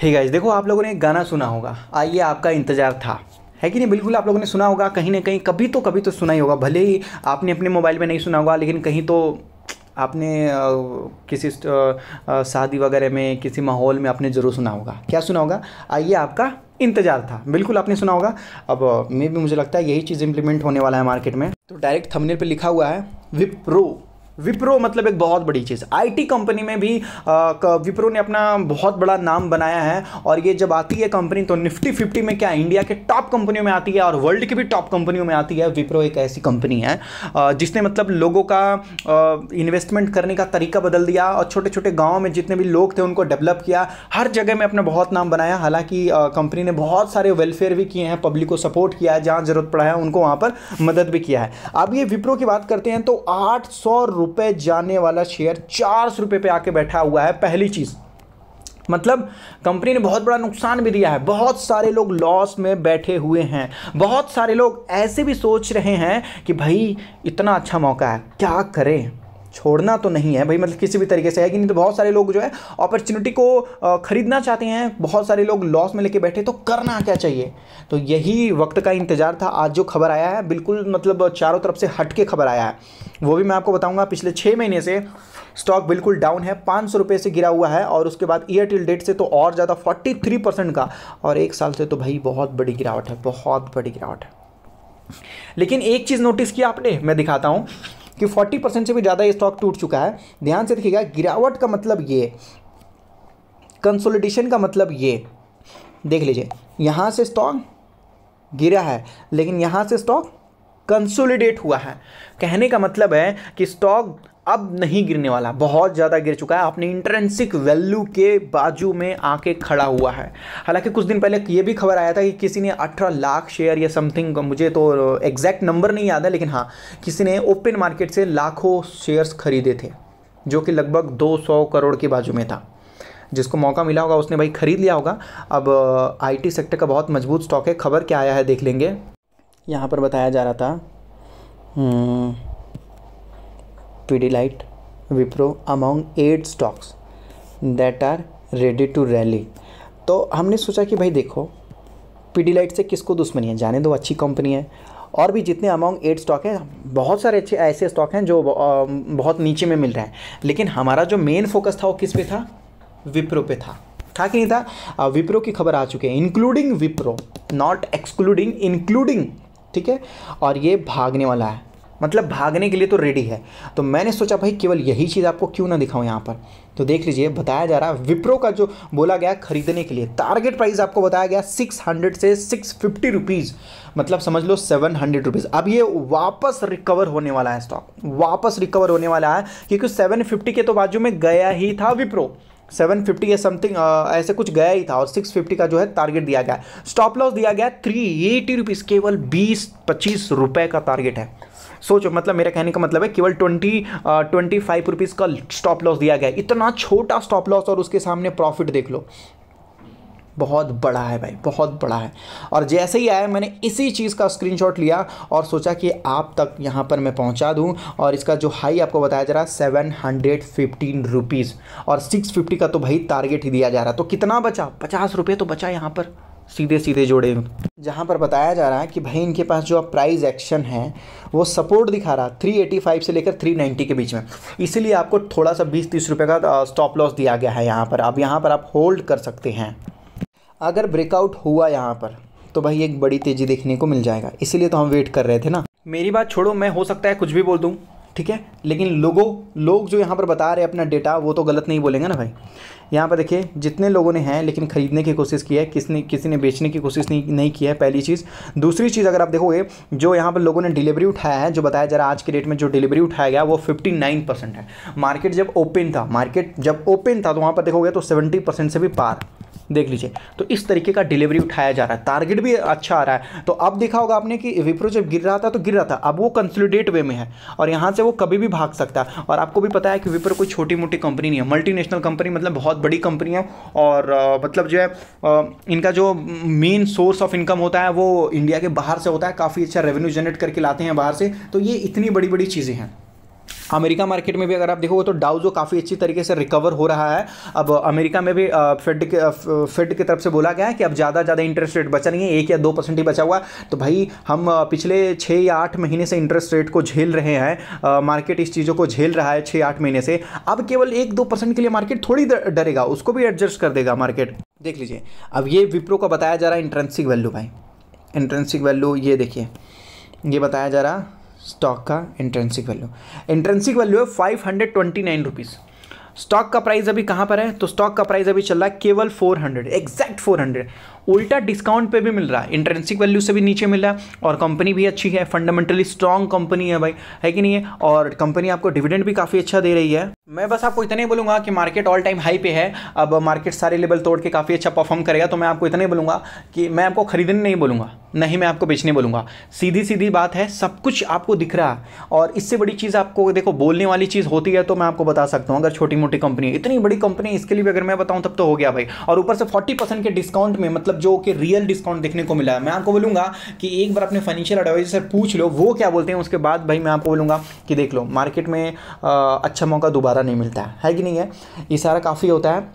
hey guys देखो आप लोगों ने एक गाना सुना होगा आइए आपका इंतज़ार था है कि नहीं बिल्कुल आप लोगों ने सुना होगा कहीं ना कहीं कभी तो कभी तो सुना ही होगा भले ही आपने अपने मोबाइल में नहीं सुना होगा लेकिन कहीं तो आपने किसी शादी वगैरह में किसी माहौल में आपने ज़रूर सुना होगा क्या सुना होगा आइए आपका इंतज़ार था बिल्कुल आपने सुना होगा अब uh, मे भी मुझे लगता है यही चीज़ इम्प्लीमेंट होने वाला है मार्केट में तो डायरेक्ट थंबनेल पे लिखा हुआ है विप्रो विप्रो मतलब एक बहुत बड़ी चीज़ आईटी कंपनी में भी आ, विप्रो ने अपना बहुत बड़ा नाम बनाया है और ये जब आती है कंपनी तो निफ्टी फिफ्टी में क्या इंडिया के टॉप कंपनियों में आती है और वर्ल्ड की भी टॉप कंपनियों में आती है विप्रो एक ऐसी कंपनी है जिसने मतलब लोगों का इन्वेस्टमेंट करने का तरीका बदल दिया और छोटे छोटे गाँव में जितने भी लोग थे उनको डेवलप किया हर जगह में अपना बहुत नाम बनाया हालांकि कंपनी ने बहुत सारे वेलफेयर भी किए हैं पब्लिक को सपोर्ट किया है जहाँ ज़रूरत पड़ा है उनको वहाँ पर मदद भी किया है अब ये विप्रो की बात करते हैं तो आठ सौ रुपए जाने वाला शेयर चार सौ रुपये पर आके बैठा हुआ है पहली चीज़ मतलब कंपनी ने बहुत बड़ा नुकसान भी दिया है बहुत सारे लोग लॉस में बैठे हुए हैं बहुत सारे लोग ऐसे भी सोच रहे हैं कि भाई इतना अच्छा मौका है क्या करें छोड़ना तो नहीं है भाई मतलब किसी भी तरीके से है कि नहीं तो बहुत सारे लोग जो है अपॉर्चुनिटी को ख़रीदना चाहते हैं बहुत सारे लोग लॉस में लेके बैठे तो करना क्या चाहिए तो यही वक्त का इंतज़ार था आज जो खबर आया है बिल्कुल मतलब चारों तरफ से हट के खबर आया है वो भी मैं आपको बताऊंगा पिछले छः महीने से स्टॉक बिल्कुल डाउन है पाँच सौ रुपये से गिरा हुआ है और उसके बाद ईयर टिल डेट से तो और ज़्यादा फोर्टी थ्री परसेंट का और एक साल से तो भाई बहुत बड़ी गिरावट है बहुत बड़ी गिरावट है लेकिन एक चीज़ नोटिस किया आपने मैं दिखाता हूँ कि 40 परसेंट से भी ज़्यादा ये स्टॉक टूट चुका है ध्यान से देखिएगा गिरावट का मतलब ये कंसोलिडेशन का मतलब ये देख लीजिए यहाँ से स्टॉक गिरा है लेकिन यहाँ से स्टॉक कंसोलिडेट हुआ है कहने का मतलब है कि स्टॉक अब नहीं गिरने वाला बहुत ज़्यादा गिर चुका है अपने इंटरेंसिक वैल्यू के बाजू में आके खड़ा हुआ है हालांकि कुछ दिन पहले ये भी खबर आया था कि किसी ने 18 लाख शेयर या समथिंग मुझे तो एग्जैक्ट नंबर नहीं याद है लेकिन हाँ किसी ने ओपन मार्केट से लाखों शेयर्स खरीदे थे जो कि लगभग 200 करोड़ के बाजू में था जिसको मौका मिला होगा उसने भाई खरीद लिया होगा अब आईटी uh, सेक्टर का बहुत मजबूत स्टॉक है खबर क्या आया है देख लेंगे यहाँ पर बताया जा रहा था Pidilite Wipro among eight stocks that are ready to rally तो हमने सोचा कि भाई देखो पीडीलाइट से किसको दुश्मनी है जाने दो अच्छी कंपनी है और भी जितने अमाउंट एट स्टॉक हैं बहुत सारे अच्छे ऐसे स्टॉक हैं जो बहुत नीचे में मिल रहे हैं लेकिन हमारा जो मेन फोकस था वो किस पे था विप्रो पे था था कि नहीं था विप्रो की खबर आ चुकी है including Wipro not excluding including ठीक है और ये भागने वाला है मतलब भागने के लिए तो रेडी है तो मैंने सोचा भाई केवल यही चीज़ आपको क्यों ना दिखाऊं यहाँ पर तो देख लीजिए बताया जा रहा है विप्रो का जो बोला गया खरीदने के लिए टारगेट प्राइस आपको बताया गया 600 से 650 रुपीज़ मतलब समझ लो 700 रुपीज़ अब ये वापस रिकवर होने वाला है स्टॉक वापस रिकवर होने वाला है क्योंकि 750 के तो बाजू में गया ही था विप्रो सेवन फिफ्टी या समथिंग uh, ऐसे कुछ गया ही था और सिक्स फिफ्टी का जो है टारगेट दिया गया स्टॉप लॉस दिया गया थ्री एटी रुपीज़ केवल बीस पच्चीस रुपए का टारगेट है सोचो मतलब मेरे कहने का मतलब है केवल ट्वेंटी ट्वेंटी फाइव रुपीज़ का स्टॉप लॉस दिया गया इतना छोटा स्टॉप लॉस और उसके सामने प्रॉफिट देख लो बहुत बड़ा है भाई बहुत बड़ा है और जैसे ही आया मैंने इसी चीज़ का स्क्रीनशॉट लिया और सोचा कि आप तक यहाँ पर मैं पहुँचा दूँ और इसका जो हाई आपको बताया जा रहा है सेवन हंड्रेड फिफ्टीन रुपीज़ और सिक्स फिफ्टी का तो भाई टारगेट ही दिया जा रहा है तो कितना बचा पचास रुपये तो बचा यहाँ पर सीधे सीधे जोड़े जहाँ पर बताया जा रहा है कि भाई इनके पास जो प्राइज़ एक्शन है वो सपोर्ट दिखा रहा 385 से लेकर 390 के बीच में इसीलिए आपको थोड़ा सा 20-30 रुपए का स्टॉप लॉस दिया गया है यहाँ पर अब यहाँ पर आप होल्ड कर सकते हैं अगर ब्रेकआउट हुआ यहाँ पर तो भाई एक बड़ी तेज़ी देखने को मिल जाएगा इसीलिए तो हम वेट कर रहे थे ना मेरी बात छोड़ो मैं हो सकता है कुछ भी बोल दूँ ठीक है लेकिन लोगों लोग जो यहाँ पर बता रहे हैं अपना डेटा वो तो गलत नहीं बोलेंगे ना भाई यहाँ पर देखिए जितने लोगों ने हैं लेकिन ख़रीदने की कोशिश की है किसने किसी ने बेचने की कोशिश नहीं नहीं की है पहली चीज़ दूसरी चीज़ अगर आप देखोगे जो यहाँ पर लोगों ने डिलीवरी उठाया है जो बताया जा रहा है आज के डेट में जो डिलीवरी उठाया गया वो फिफ्टी नाइन परसेंट है मार्केट जब ओपन था मार्केट जब ओपन था तो वहाँ पर देखोगे तो सेवेंटी परसेंट से भी पार देख लीजिए तो इस तरीके का डिलीवरी उठाया जा रहा है टारगेट भी अच्छा आ रहा है तो अब देखा होगा आपने कि विप्रो जब गिर रहा था तो गिर रहा था अब वो कंसोलिडेट वे में है और यहाँ से वो कभी भी भाग सकता है और आपको भी पता है कि विप्रो कोई छोटी मोटी कंपनी नहीं है मल्टीनेशनल कंपनी मतलब बहुत बड़ी कंपनी है और मतलब जो है इनका जो मेन सोर्स ऑफ इनकम होता है वो इंडिया के बाहर से होता है काफ़ी अच्छा रेवेन्यू जनरेट करके लाते हैं बाहर से तो ये इतनी बड़ी बड़ी चीज़ें हैं अमेरिका मार्केट में भी अगर आप देखोगे तो डाउ जो काफ़ी अच्छी तरीके से रिकवर हो रहा है अब अमेरिका में भी फेड के फेड की तरफ से बोला गया है कि अब ज़्यादा ज़्यादा इंटरेस्ट रेट बचा नहीं है एक या दो परसेंट ही बचा हुआ तो भाई हम पिछले छः या आठ महीने से इंटरेस्ट रेट को झेल रहे हैं मार्केट इस चीज़ों को झेल रहा है छः आठ महीने से अब केवल एक दो परसेंट के लिए मार्केट थोड़ी डरेगा उसको भी एडजस्ट कर देगा मार्केट देख लीजिए अब ये विप्रो का बताया जा रहा है इंट्रेंसिक वैल्यू भाई इंट्रेंसिक वैल्यू ये देखिए ये बताया जा रहा स्टॉक का इंट्रेंसिक वैल्यू इंट्रेंसिक वैल्यू है five hundred twenty nine rupees stock का प्राइस अभी कहाँ पर है तो स्टॉक का प्राइस अभी चल रहा है केवल फोर एक्जैक्ट एग्जैक्ट हंड्रेड उल्टा डिस्काउंट पे भी मिल रहा है इंट्रेंसिक वैल्यू से भी नीचे मिल रहा है और कंपनी भी अच्छी है फंडामेंटली स्ट्रॉन्ग कंपनी है भाई है कि नहीं है और कंपनी आपको डिविडेंड भी काफ़ी अच्छा दे रही है मैं बस आपको इतने बोलूँगा कि मार्केट ऑल टाइम हाई पे है अब मार्केट सारे लेवल तोड़ के काफ़ी अच्छा परफॉर्म करेगा तो मैं आपको इतने बोलूँगा कि मैं आपको खरीदने नहीं बोलूँगा नहीं मैं आपको बेचने बोलूँगा सीधी सीधी बात है सब कुछ आपको दिख रहा है और इससे बड़ी चीज़ आपको देखो बोलने वाली चीज़ होती है तो मैं आपको बता सकता हूँ अगर छोटी मोटी कंपनी इतनी बड़ी कंपनी इसके लिए भी अगर मैं बताऊँ तब तो हो गया भाई और ऊपर से फोर्टी परसेंट के डिस्काउंट में मतलब जो कि रियल डिस्काउंट देखने को मिला है मैं आपको बोलूँगा कि एक बार अपने फाइनेंशियल एडवाइजर पूछ लो वो क्या बोलते हैं उसके बाद भाई मैं आपको बोलूँगा कि देख लो मार्केट में अच्छा मौका दोबारा नहीं मिलता है कि नहीं है ये सारा काफ़ी होता है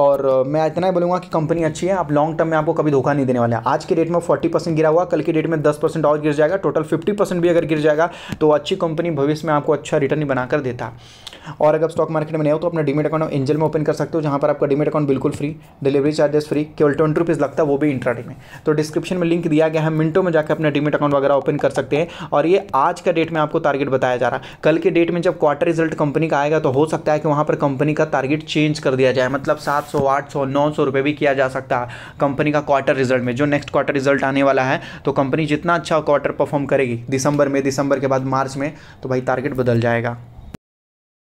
और मैं इतना ही बोलूँगा कि कंपनी अच्छी है आप लॉन्ग टर्म में आपको कभी धोखा नहीं देने वाले हैं आज के डेट में फोर्टी परसेंट गिरा हुआ कल की डेट में दस परसेंट और गिर जाएगा टोटल फिफ्टी परसेंट भी अगर गिर जाएगा तो अच्छी कंपनी भविष्य में आपको अच्छा रिटर्न बनाकर देता और अगर स्टॉक मार्केट में नहीं हो तो अपना डिमेट अकाउंट एंजल में ओपन कर सकते हो जहाँ पर आपका डिमेट अकाउंट बिल्कुल फ्री डिलीवरी चार्जेस फ्री केवल ट्वेंटी रुपीज़ लगता है वो भी इंट्रा में तो डिस्क्रिप्शन में लिंक दिया गया है मिनटों में जाकर अपना डिमेट अकाउंट वगैरह ओपन कर सकते हैं और ये आज का डेट में आपको टारगेट बताया जा रहा है कल के डेट में जब क्वार्टर रिजल्ट कंपनी का आएगा तो हो सकता है कि वहाँ पर कंपनी का टारगेट चेंज कर दिया जाए मतलब सात सौ आठ सौ नौ सौ रुपये भी किया जा सकता है कंपनी का क्वार्टर रिजल्ट में जो नेक्स्ट क्वार्टर रिजल्ट आने वाला है तो कंपनी जितना अच्छा क्वार्टर परफॉर्म करेगी दिसंबर में दिसंबर के बाद मार्च में तो भाई टारगेट बदल जाएगा